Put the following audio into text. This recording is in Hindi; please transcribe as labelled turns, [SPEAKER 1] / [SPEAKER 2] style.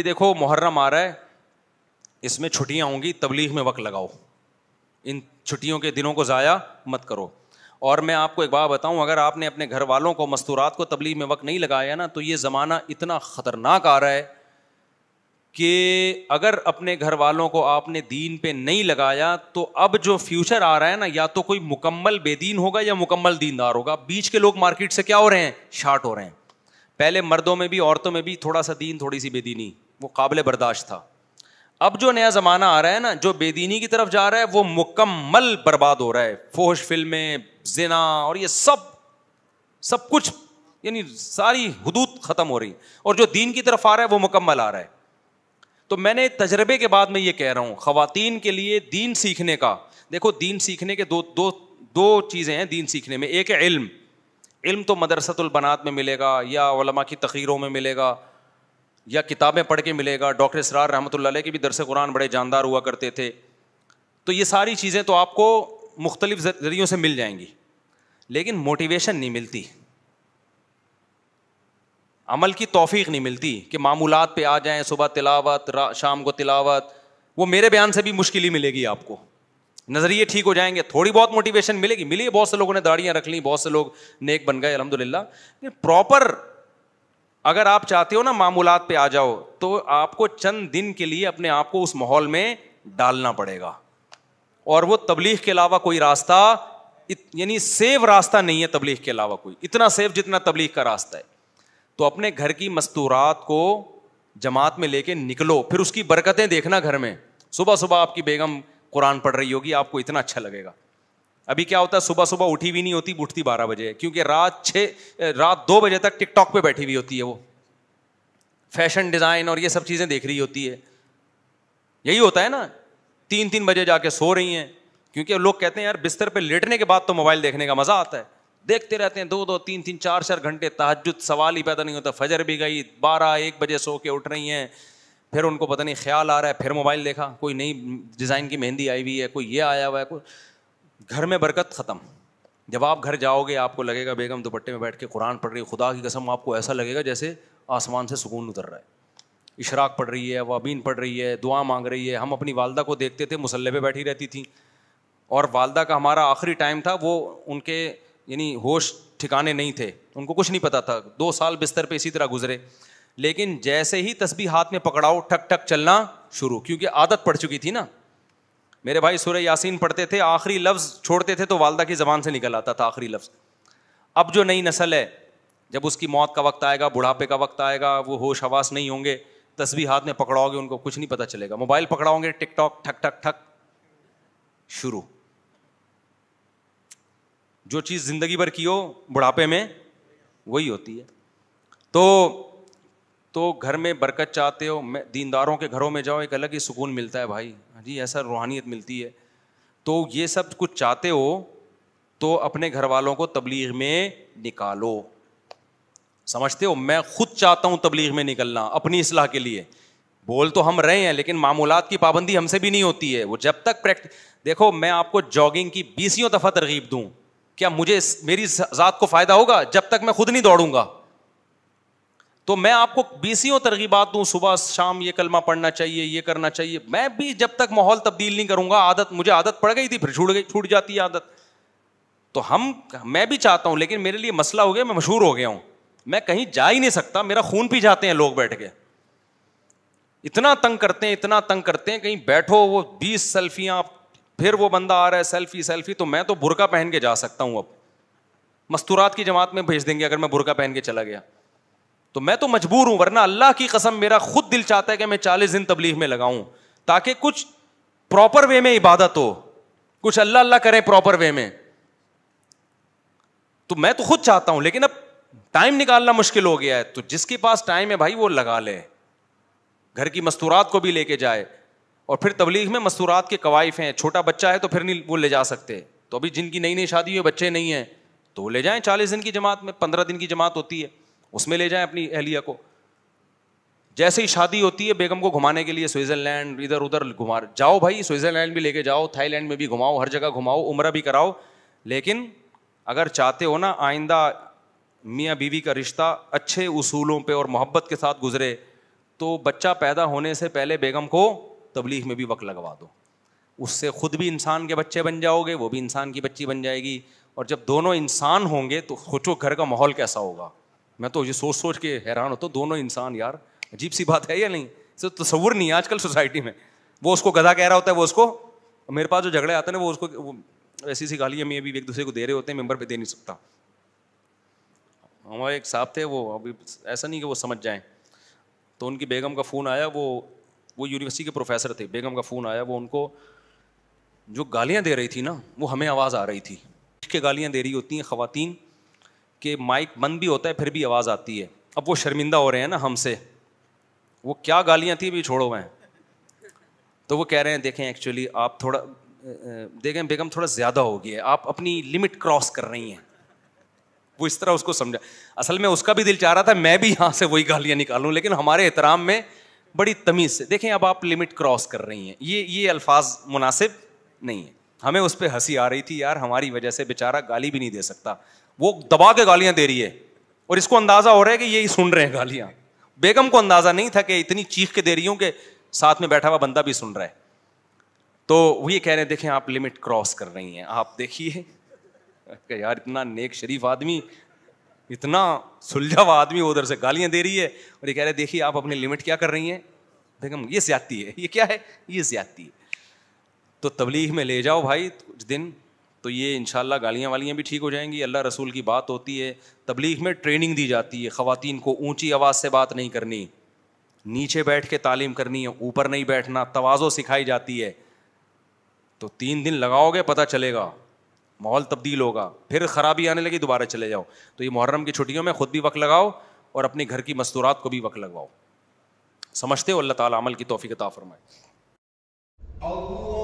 [SPEAKER 1] ये देखो मुहर्रम आ रहा है इसमें छुट्टियां होंगी तबलीग में वक्त लगाओ इन छुट्टियों के दिनों को ज़ाया मत करो और मैं आपको एक बात बताऊं अगर आपने अपने घर वालों को मस्तूरात को तबलीग में वक्त नहीं लगाया ना तो ये ज़माना इतना ख़तरनाक आ रहा है कि अगर अपने घर वालों को आपने दीन पे नहीं लगाया तो अब जो फ्यूचर आ रहा है ना या तो कोई मुकम्मल बेदीन होगा या मुकम्मल दीनदार होगा बीच के लोग मार्केट से क्या हो रहे हैं शार्ट हो रहे हैं पहले मर्दों में भी औरतों में भी थोड़ा सा दीन थोड़ी सी बेदीनी वो काबिल बर्दाश्त था अब जो नया ज़माना आ रहा है ना जो बेदीनी की तरफ जा रहा है वो मुकम्मल बर्बाद हो रहा है फोश फिल्में जिना और ये सब सब कुछ यानी सारी हदूद ख़त्म हो रही और जो दीन की तरफ आ रहा है वो मुकम्मल आ रहा है तो मैंने तजर्बे के बाद में ये कह रहा हूँ ख़वातीन के लिए दीन सीखने का देखो दीन सीखने के दो दो दो चीज़ें हैं दीन सीखने में एक है इल्म इल्म तो मदरसतुलबनात में मिलेगा या की तकरीरों में मिलेगा या किताबें पढ़ के मिलेगा डॉक्टर इसरार रहमत के भी दरस कुरान बड़े जानदार हुआ करते थे तो ये सारी चीज़ें तो आपको मुख्तलिफ ज़रियों से मिल जाएंगी लेकिन मोटिवेशन नहीं मिलती अमल की तोफ़ी नहीं मिलती कि मामूलत पर आ जाएं सुबह तिलावत शाम को तिलावत वो मेरे बयान से भी मुश्किल ही मिलेगी आपको नज़रिए ठीक हो जाएंगे थोड़ी बहुत मोटिवेशन मिलेगी मिली बहुत से लोगों ने दाढ़ियाँ रख ली बहुत से लोग नेक बन गए अलहमदिल्ला प्रॉपर अगर आप चाहते हो ना मामूलात पे आ जाओ तो आपको चंद दिन के लिए अपने आप को उस माहौल में डालना पड़ेगा और वो तबलीग के अलावा कोई रास्ता यानी सेफ रास्ता नहीं है तबलीग के अलावा कोई इतना सेफ जितना तबलीग का रास्ता है तो अपने घर की मस्तूरात को जमात में लेके निकलो फिर उसकी बरकतें देखना घर में सुबह सुबह आपकी बेगम कुरान पढ़ रही होगी आपको इतना अच्छा लगेगा अभी क्या होता है सुबह सुबह उठी भी नहीं होती उठती बारह बजे क्योंकि रात छः रात दो बजे तक टिकटॉक पे बैठी हुई होती है वो फैशन डिज़ाइन और ये सब चीज़ें देख रही होती है यही होता है ना तीन तीन बजे जाके सो रही हैं क्योंकि लोग कहते हैं यार बिस्तर पे लेटने के बाद तो मोबाइल देखने का मज़ा आता है देखते रहते हैं दो दो तीन तीन चार चार घंटे तहजद सवाल ही पैदा नहीं होता फजर भी गई बारह एक बजे सो के उठ रही हैं फिर उनको पता नहीं ख्याल आ रहा है फिर मोबाइल देखा कोई नई डिज़ाइन की मेहंदी आई हुई है कोई ये आया हुआ है कोई घर में बरकत ख़त्म जब आप घर जाओगे आपको लगेगा बेगम दुपट्टे में बैठ के कुरान पढ़ रही है खुदा की कसम आपको ऐसा लगेगा जैसे आसमान से सुकून उतर रहा है इशराक पढ़ रही है वाबीन पढ़ रही है दुआ मांग रही है हम अपनी वालदा को देखते थे मुसल्ले पे बैठी रहती थी और वालदा का हमारा आखिरी टाइम था वो उनके यानी होश ठिकाने नहीं थे उनको कुछ नहीं पता था दो साल बिस्तर पर इसी तरह गुजरे लेकिन जैसे ही तस्बी हाथ में पकड़ाओ ठक ठक चलना शुरू क्योंकि आदत पड़ चुकी थी ना मेरे भाई सुरह यासीन पढ़ते थे आखिरी लफ्ज़ छोड़ते थे तो वालदा की ज़बान से निकल आता था आखिरी लफ्ज़ अब जो नई नस्ल है जब उसकी मौत का वक्त आएगा बुढ़ापे का वक्त आएगा वो होश हवास नहीं होंगे तस्वीर हाथ में पकड़ाओगे उनको कुछ नहीं पता चलेगा मोबाइल पकड़ाओगे टिक टॉक ठक ठक ठक शुरू जो चीज़ ज़िंदगी भर की हो बुढ़ापे में वही होती है तो तो घर में बरकत चाहते हो मैं दीनदारों के घरों में जाओ एक अलग ही सुकून मिलता है भाई हाँ जी ऐसा रूहानियत मिलती है तो ये सब कुछ चाहते हो तो अपने घर वालों को तबलीग में निकालो समझते हो मैं खुद चाहता हूँ तबलीग में निकलना अपनी असलाह के लिए बोल तो हम रहे हैं लेकिन मामूलत की पाबंदी हमसे भी नहीं होती है वो जब तक प्रैक्टिस देखो मैं आपको जॉगिंग की बीसियों दफ़ा तरगीब दूँ क्या मुझे मेरी ज़ात को फ़ायदा होगा जब तक मैं खुद नहीं दौड़ूंगा तो मैं आपको बीसियों तरगीबात दूं सुबह शाम ये कलमा पढ़ना चाहिए ये करना चाहिए मैं भी जब तक माहौल तब्दील नहीं करूंगा आदत मुझे आदत पड़ गई थी फिर छूट गई छूट जाती है आदत तो हम मैं भी चाहता हूं लेकिन मेरे लिए मसला हो गया मैं मशहूर हो गया हूं मैं कहीं जा ही नहीं सकता मेरा खून पी जाते हैं लोग बैठ के इतना तंग करते हैं इतना तंग करते हैं कहीं बैठो वो बीस सेल्फियां फिर वो बंदा आ रहा है सेल्फी सेल्फी तो मैं तो बुरका पहन के जा सकता हूं अब मस्तूरात की जमात में भेज देंगे अगर मैं बुरका पहन के चला गया तो मैं तो मजबूर हूं वरना अल्लाह की कसम मेरा खुद दिल चाहता है कि मैं चालीस दिन तबलीग में लगाऊं ताकि कुछ प्रॉपर वे में इबादत हो कुछ अल्लाह अल्लाह करे प्रॉपर वे में तो मैं तो खुद चाहता हूं लेकिन अब टाइम निकालना मुश्किल हो गया है तो जिसके पास टाइम है भाई वो लगा ले घर की मस्तूरात को भी लेके जाए और फिर तबलीग में मस्तूरात के कवायफ हैं छोटा बच्चा है तो फिर नहीं वो ले जा सकते तो अभी जिनकी नई नई शादी हुई बच्चे नहीं हैं तो वो ले जाए चालीस दिन की जमात में पंद्रह दिन की जमात होती है उसमें ले जाए अपनी अहलिया को जैसे ही शादी होती है बेगम को घुमाने के लिए स्विट्जरलैंड इधर उधर घुमा जाओ भाई स्विट्जरलैंड भी लेके जाओ थाईलैंड में भी घुमाओ हर जगह घुमाओ उम्र भी कराओ लेकिन अगर चाहते हो ना आइंदा मियाँ बीवी का रिश्ता अच्छे उसूलों पे और मोहब्बत के साथ गुजरे तो बच्चा पैदा होने से पहले बेगम को तबलीग में भी वक्त लगवा दो उससे खुद भी इंसान के बच्चे बन जाओगे वो भी इंसान की बच्ची बन जाएगी और जब दोनों इंसान होंगे तो सोचो घर का माहौल कैसा होगा मैं तो ये सोच सोच के हैरान होता हूँ दोनों इंसान यार अजीब सी बात है या नहीं सिर्फ तो तस्वुर नहीं है आजकल सोसाइटी में वो उसको गधा कह रहा होता है वो उसको मेरे पास जो झगड़े आते हैं ना वो उसको वो ऐसी सी गाली हमें अभी एक दूसरे को दे रहे होते हैं मेंबर पे दे नहीं सकता हमारे एक साहब थे वो अभी ऐसा नहीं कि वो समझ जाएं तो उनकी बेगम का फ़ोन आया वो वो यूनिवर्सिटी के प्रोफेसर थे बेगम का फ़ोन आया वो उनको जो गालियाँ दे रही थी ना वो हमें आवाज़ आ रही थी के गालियाँ दे रही होती हैं खातन कि माइक बंद भी होता है फिर भी आवाज़ आती है अब वो शर्मिंदा हो रहे हैं ना हमसे वो क्या गालियाँ थी भी छोड़ो मैं तो वो कह रहे हैं देखें एक्चुअली आप थोड़ा देखें बेगम थोड़ा ज़्यादा हो गई है आप अपनी लिमिट क्रॉस कर रही हैं वो इस तरह उसको समझा असल में उसका भी दिल चाह रहा था मैं भी यहाँ से वही गालियाँ निकालूँ लेकिन हमारे एहतराम में बड़ी तमीज़ से देखें अब आप लिमिट क्रॉस कर रही हैं ये ये अल्फाज मुनासिब नहीं है हमें उस पर हंसी आ रही थी यार हमारी वजह से बेचारा गाली भी नहीं दे सकता वो दबा के गालियां दे रही है और इसको अंदाजा हो रहा है कि ये सुन रहे हैं गालियां बेगम को अंदाजा नहीं था कि इतनी चीख के दे रही हूं कि साथ में बैठा हुआ बंदा भी सुन रहा है तो वो ये कह रहे हैं देखें आप लिमिट क्रॉस कर रही हैं आप देखिए है। यार इतना नेक शरीफ आदमी इतना सुलझा हुआ आदमी उधर से गालियां दे रही है और ये कह रहे देखिए आप अपनी लिमिट क्या कर रही हैं बेगम ये ज्यादती है ये क्या है ये ज्यादती है तो तबलीग में ले जाओ भाई कुछ तो दिन तो ये इन गालियाँ वालियाँ भी ठीक हो जाएंगी अल्लाह रसूल की बात होती है तबलीग में ट्रेनिंग दी जाती है ख़वातीन को ऊँची आवाज़ से बात नहीं करनी नीचे बैठ के तालीम करनी है ऊपर नहीं बैठना तोज़ो सिखाई जाती है तो तीन दिन लगाओगे पता चलेगा माहौल तब्दील होगा फिर ख़राबी आने लगी दोबारा चले जाओ तो ये मुहर्रम की छुट्टियों में ख़ुद भी वक्त लगाओ और अपने घर की मस्तूरात को भी वक्त लगवाओ समझते हो अल्लाह ताला अमल की तोफ़ी कता फरमाए